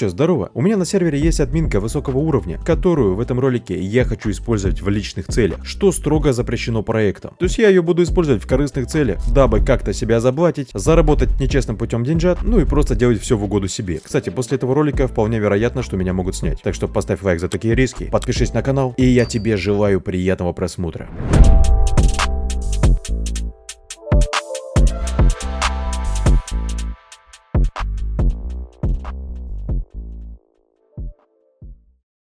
Че, здорово, у меня на сервере есть админка высокого уровня, которую в этом ролике я хочу использовать в личных целях, что строго запрещено проектом. То есть я ее буду использовать в корыстных целях, дабы как-то себя заблатить, заработать нечестным путем деньжат, ну и просто делать все в угоду себе. Кстати, после этого ролика вполне вероятно, что меня могут снять. Так что поставь лайк за такие риски, подпишись на канал, и я тебе желаю приятного просмотра.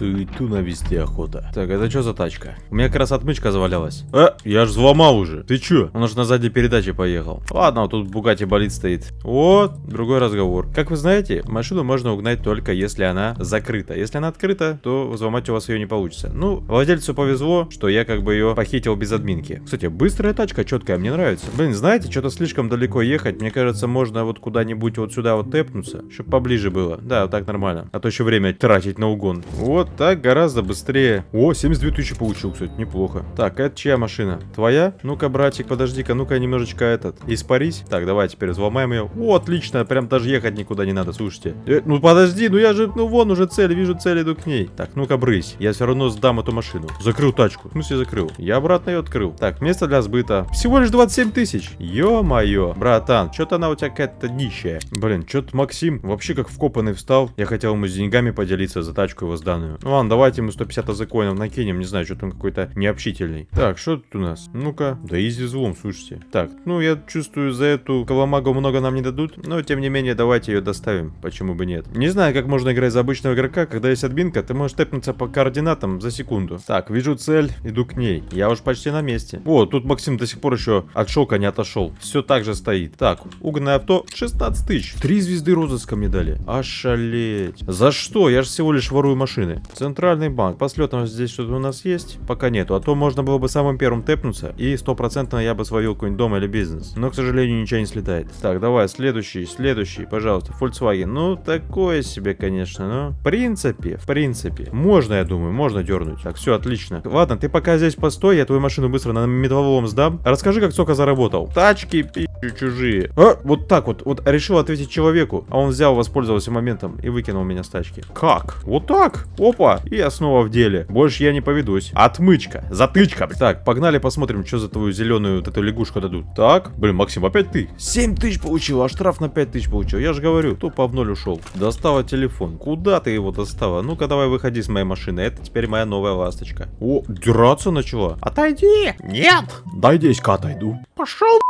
суету навести охота. Так, это что за тачка? У меня как раз отмычка завалялась. Э, я ж взломал уже. Ты чё? Он уже на задней передаче поехал. Ладно, вот тут Бугати болит стоит. Вот, другой разговор. Как вы знаете, машину можно угнать только если она закрыта. Если она открыта, то взломать у вас ее не получится. Ну, владельцу повезло, что я как бы ее похитил без админки. Кстати, быстрая тачка, четкая, мне нравится. Блин, знаете, что-то слишком далеко ехать. Мне кажется, можно вот куда-нибудь вот сюда вот тэпнуться, чтобы поближе было. Да, вот так нормально. А то еще время тратить на угон. Вот, так гораздо быстрее. О, 72 тысячи получил, кстати, неплохо. Так, это чья машина? Твоя? Ну-ка, братик, подожди-ка, ну-ка немножечко этот, испарись. Так, давай теперь взломаем ее. О, отлично, прям даже ехать никуда не надо, слушайте. Э, ну подожди, ну я же, ну вон уже цель, вижу цель, иду к ней. Так, ну-ка, брысь, я все равно сдам эту машину. Закрыл тачку. В смысле закрыл? Я обратно ее открыл. Так, место для сбыта. Всего лишь 27 тысяч. Ё-моё, братан, что-то она у тебя какая-то нищая. Блин, что-то Максим вообще как вкопанный встал. Я хотел ему с деньгами поделиться за тачку его сданную. Ну, ладно, давайте мы 150 азекоинов накинем. Не знаю, что-то он какой-то необщительный. Так, что тут у нас? Ну-ка. Да изи взлом, слушайте. Так, ну я чувствую, за эту коломагу много нам не дадут. Но, тем не менее, давайте ее доставим. Почему бы нет? Не знаю, как можно играть за обычного игрока, когда есть админка. Ты можешь тэпнуться по координатам за секунду. Так, вижу цель, иду к ней. Я уж почти на месте. О, тут Максим до сих пор еще от шока не отошел. Все так же стоит. Так, угнанное авто 16 тысяч. Три звезды розыска мне дали. Ошалеть. За что? Я же всего лишь ворую машины. Центральный банк. По слетам здесь что-то у нас есть? Пока нету. А то можно было бы самым первым тэпнуться, и стопроцентно я бы свалил какой-нибудь дом или бизнес. Но, к сожалению, ничего не слетает. Так, давай, следующий, следующий, пожалуйста, Volkswagen. Ну, такое себе, конечно, но... В принципе, в принципе, можно, я думаю, можно дернуть. Так, все, отлично. Ладно, ты пока здесь постой, я твою машину быстро на металлолом сдам. Расскажи, как сколько заработал. Тачки, пи***, чужие. А, вот так вот, вот решил ответить человеку, а он взял, воспользовался моментом и выкинул меня с тачки. Как? Вот так? О, Опа, и я снова в деле. Больше я не поведусь. Отмычка, затычка. Так, погнали посмотрим, что за твою зеленую вот эту лягушку дадут. Так, блин, Максим, опять ты. 7 тысяч получил, а штраф на 5 тысяч получил. Я же говорю, тупо в ноль ушел. Достава телефон. Куда ты его достала? Ну-ка, давай выходи с моей машины. Это теперь моя новая ласточка. О, драться начала. Отойди. Нет. Дай здесь-ка отойду. Пошел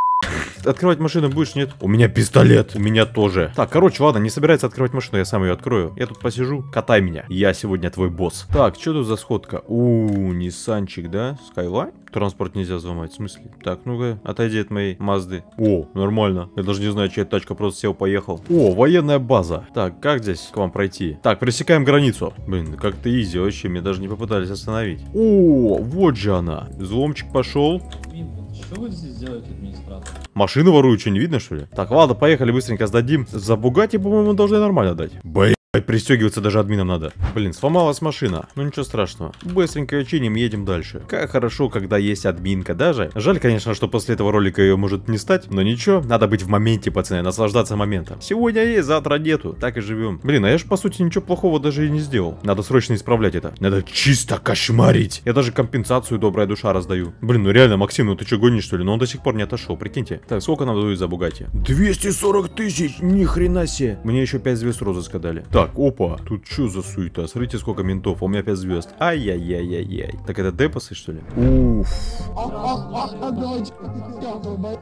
Открывать машину будешь, нет? У меня пистолет. У меня тоже. Так, короче, ладно, не собирается открывать машину, я сам ее открою. Я тут посижу, катай меня. Я сегодня твой босс. Так, что тут за сходка? Ууу, Ниссанчик, да? Skyline? Транспорт нельзя взломать, в смысле? Так, ну-ка, отойди от моей Мазды. О, нормально. Я даже не знаю, чья тачка, просто сел, поехал. О, военная база. Так, как здесь к вам пройти? Так, пресекаем границу. Блин, ну как-то изи вообще, меня даже не попытались остановить. О, вот же она. Взломчик пошел. Что вот здесь делает администратор? Машину воруют, что не видно, что ли? Так, ладно, поехали быстренько сдадим. За Бугати, по-моему, должны нормально дать. Бэй. Ай, пристегиваться даже админом надо. Блин, сломалась машина. Ну ничего страшного. Быстренько ее чиним, едем дальше. Как хорошо, когда есть админка даже. Жаль, конечно, что после этого ролика ее может не стать. Но ничего, надо быть в моменте, пацаны, наслаждаться моментом. Сегодня есть, завтра нету. Так и живем. Блин, а я же по сути ничего плохого даже и не сделал. Надо срочно исправлять это. Надо чисто кошмарить. Я даже компенсацию добрая душа раздаю. Блин, ну реально, Максим, ну ты что гонишь что ли? Но он до сих пор не отошел, прикиньте. Так, сколько нам дают за Бугати? 240 тысяч, ни хрена себе. Мне еще 5 звезд розыска дали. Так, так, опа, тут что за суета? Смотрите, сколько ментов, а у меня 5 звезд. Ай-яй-яй-яй-яй. Так это депосы, что ли? Уф.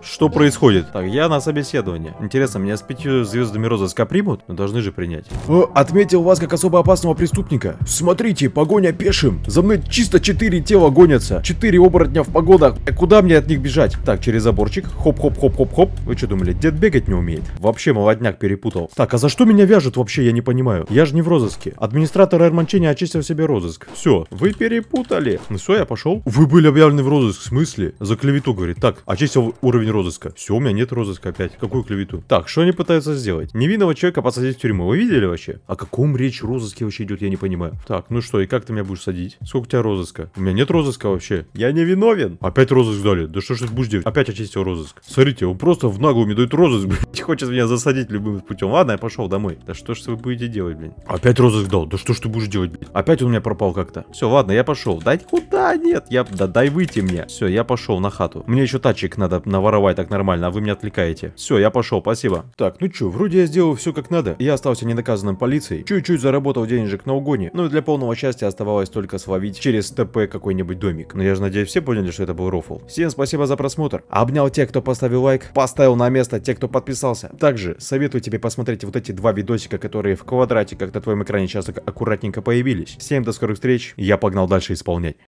Что происходит? Так, я на собеседование. Интересно, меня с пятью звездами розыска примут? Ну, должны же принять. Э, отметил вас как особо опасного преступника. Смотрите, погоня пешим. За мной чисто четыре тела гонятся. Четыре оборотня в погодах. Э, куда мне от них бежать? Так, через заборчик. Хоп-хоп-хоп-хоп-хоп. Вы что думали, дед бегать не умеет? Вообще молодняк перепутал. Так, а за что меня вяжут вообще, я не понимаю понимаю. Я же не в розыске. Администратор Эрманчини очистил себе розыск. Все, вы перепутали. Ну все, я пошел. Вы были объявлены в розыск. В смысле? За клевету, говорит. Так, очистил уровень розыска. Все, у меня нет розыска опять. Какую клевету? Так, что они пытаются сделать? Невинного человека посадить в тюрьму. Вы видели вообще? О каком речь розыске вообще идет, я не понимаю. Так, ну что, и как ты меня будешь садить? Сколько у тебя розыска? У меня нет розыска вообще. Я не виновен. Опять розыск дали. Да что ж ты будешь делать? Опять очистил розыск. Смотрите, он просто в ногу мне дает розыск. Блядь, хочет меня засадить любым путем. Ладно, я пошел домой. Да что ж вы будете делать? делать, блин? Опять розыск дал. Да что ж ты будешь делать, блин? Опять он у меня пропал как-то. Все, ладно, я пошел. Дать куда? Нет, я... Да дай выйти мне. Все, я пошел на хату. Мне еще тачек надо наворовать так нормально, а вы меня отвлекаете. Все, я пошел, спасибо. Так, ну что, вроде я сделал все как надо. Я остался ненаказанным полицией. Чуть-чуть заработал денежек на угоне. Ну и для полного счастья оставалось только словить через ТП какой-нибудь домик. Но я же надеюсь, все поняли, что это был рофл. Всем спасибо за просмотр. Обнял тех, кто поставил лайк, поставил на место тех, кто подписался. Также советую тебе посмотреть вот эти два видосика, которые вкладывают как на твоем экране сейчас аккуратненько появились. Всем до скорых встреч, я погнал дальше исполнять.